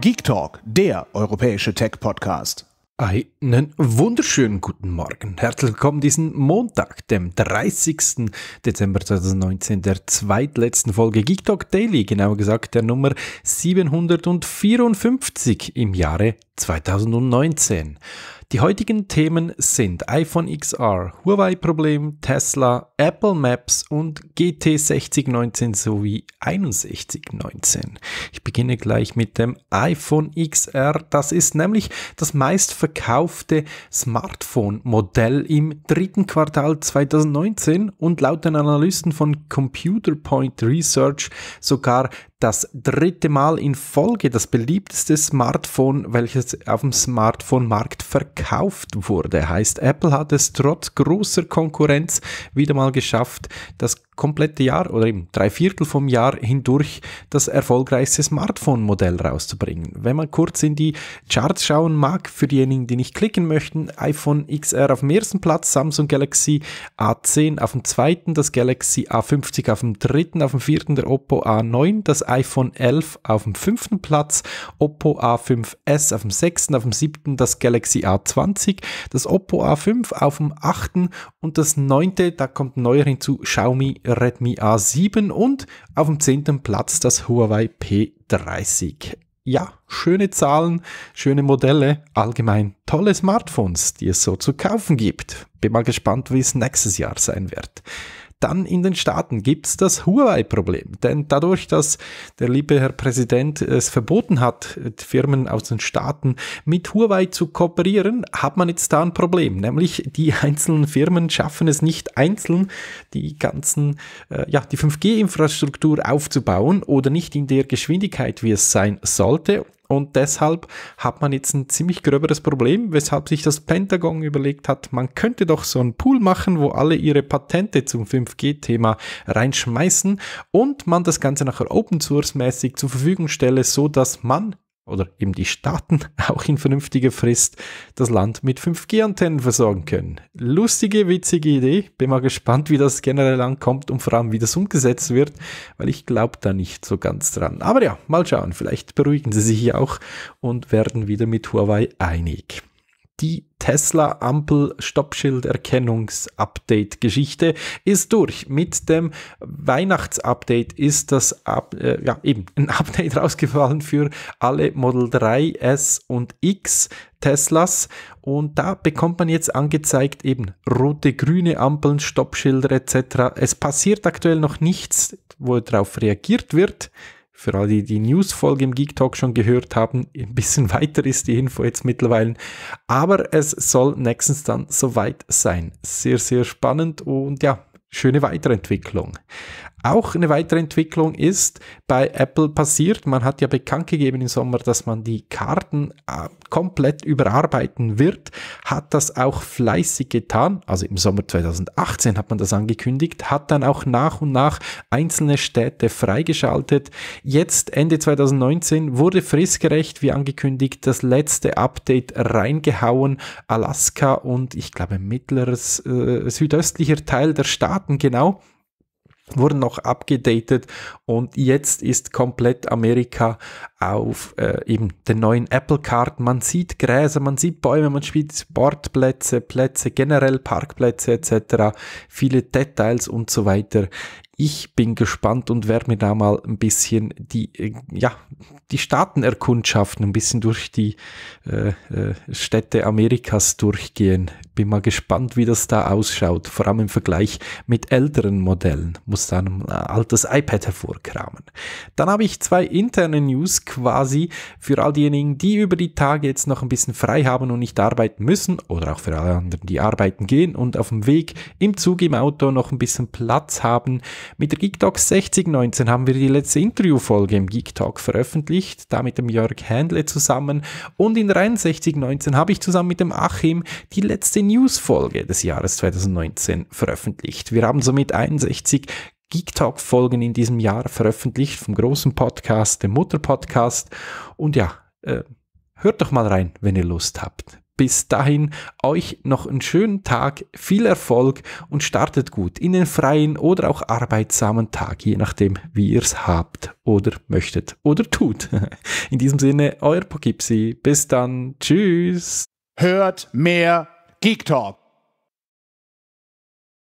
Geek Talk, der europäische Tech-Podcast. Einen wunderschönen guten Morgen. Herzlich willkommen diesen Montag, dem 30. Dezember 2019, der zweitletzten Folge Geek Talk Daily, genauer gesagt der Nummer 754 im Jahre 2019. Die heutigen Themen sind iPhone XR, Huawei-Problem, Tesla, Apple Maps und GT 6019 sowie 6119. Ich beginne gleich mit dem iPhone XR. Das ist nämlich das meistverkaufte Smartphone-Modell im dritten Quartal 2019 und laut den Analysten von Computer Point Research sogar das dritte Mal in Folge das beliebteste Smartphone, welches auf dem Smartphone-Markt verkauft wurde. Heißt, Apple hat es trotz großer Konkurrenz wieder mal geschafft, das komplette Jahr oder eben drei Viertel vom Jahr hindurch das erfolgreichste Smartphone-Modell rauszubringen. Wenn man kurz in die Charts schauen mag, für diejenigen, die nicht klicken möchten, iPhone XR auf dem ersten Platz, Samsung Galaxy A10 auf dem zweiten, das Galaxy A50 auf dem dritten, auf dem vierten der Oppo A9, das iPhone 11 auf dem fünften Platz, Oppo A5s auf dem sechsten, auf dem siebten das Galaxy A20, das Oppo A5 auf dem achten und das neunte, da kommt neuer hinzu, Xiaomi Redmi A7 und auf dem 10. Platz das Huawei P30. Ja, schöne Zahlen, schöne Modelle, allgemein tolle Smartphones, die es so zu kaufen gibt. Bin mal gespannt, wie es nächstes Jahr sein wird dann in den Staaten gibt es das Huawei-Problem. Denn dadurch, dass der liebe Herr Präsident es verboten hat, Firmen aus den Staaten mit Huawei zu kooperieren, hat man jetzt da ein Problem. Nämlich die einzelnen Firmen schaffen es nicht einzeln, die ganzen, äh, ja, die 5G-Infrastruktur aufzubauen oder nicht in der Geschwindigkeit, wie es sein sollte. Und deshalb hat man jetzt ein ziemlich gröberes Problem, weshalb sich das Pentagon überlegt hat, man könnte doch so einen Pool machen, wo alle ihre Patente zum 5G-Thema reinschmeißen und man das Ganze nachher Open Source mäßig zur Verfügung stelle, so dass man oder eben die Staaten auch in vernünftiger Frist das Land mit 5G-Antennen versorgen können. Lustige, witzige Idee. Bin mal gespannt, wie das generell ankommt und vor allem, wie das umgesetzt wird, weil ich glaube da nicht so ganz dran. Aber ja, mal schauen. Vielleicht beruhigen sie sich auch und werden wieder mit Huawei einig. Die Tesla-Ampel-Stoppschilderkennungs-Update-Geschichte ist durch. Mit dem Weihnachtsupdate ist das Ab äh, ja, eben ein Update rausgefallen für alle Model 3, S und X. Teslas und da bekommt man jetzt angezeigt eben rote, grüne Ampeln, Stoppschilder etc. Es passiert aktuell noch nichts, wo darauf reagiert wird für alle, die die News-Folge im Geek Talk schon gehört haben, ein bisschen weiter ist die Info jetzt mittlerweile. Aber es soll nächstens dann soweit sein. Sehr, sehr spannend und ja, schöne Weiterentwicklung auch eine weitere Entwicklung ist bei Apple passiert. Man hat ja bekannt gegeben im Sommer, dass man die Karten äh, komplett überarbeiten wird, hat das auch fleißig getan. Also im Sommer 2018 hat man das angekündigt, hat dann auch nach und nach einzelne Städte freigeschaltet. Jetzt Ende 2019 wurde fristgerecht, wie angekündigt, das letzte Update reingehauen. Alaska und ich glaube mittleres äh, südöstlicher Teil der Staaten genau wurden noch abgedatet und jetzt ist komplett Amerika auf äh, eben den neuen Apple Card. Man sieht Gräser, man sieht Bäume, man sieht Sportplätze, Plätze, generell Parkplätze etc., viele Details und so weiter. Ich bin gespannt und werde mir da mal ein bisschen die, äh, ja, die Staaten erkundschaften, ein bisschen durch die äh, äh, Städte Amerikas durchgehen. Bin mal gespannt, wie das da ausschaut, vor allem im Vergleich mit älteren Modellen. Muss da ein äh, altes iPad hervorkramen. Dann habe ich zwei interne News quasi für all diejenigen, die über die Tage jetzt noch ein bisschen frei haben und nicht arbeiten müssen oder auch für alle anderen, die arbeiten gehen und auf dem Weg im Zug, im Auto noch ein bisschen Platz haben. Mit der Geek Talk 6019 haben wir die letzte Interviewfolge im Geek Talk veröffentlicht, da mit dem Jörg Handle zusammen. Und in der 6119 habe ich zusammen mit dem Achim die letzte Newsfolge des Jahres 2019 veröffentlicht. Wir haben somit 61 Geek-Talk-Folgen in diesem Jahr veröffentlicht vom großen Podcast, dem Mutter-Podcast. Und ja, äh, hört doch mal rein, wenn ihr Lust habt bis dahin euch noch einen schönen Tag, viel Erfolg und startet gut in den freien oder auch arbeitsamen Tag, je nachdem, wie ihr es habt oder möchtet oder tut. In diesem Sinne, euer Pogipsi. Bis dann. Tschüss. Hört mehr Geek Talk.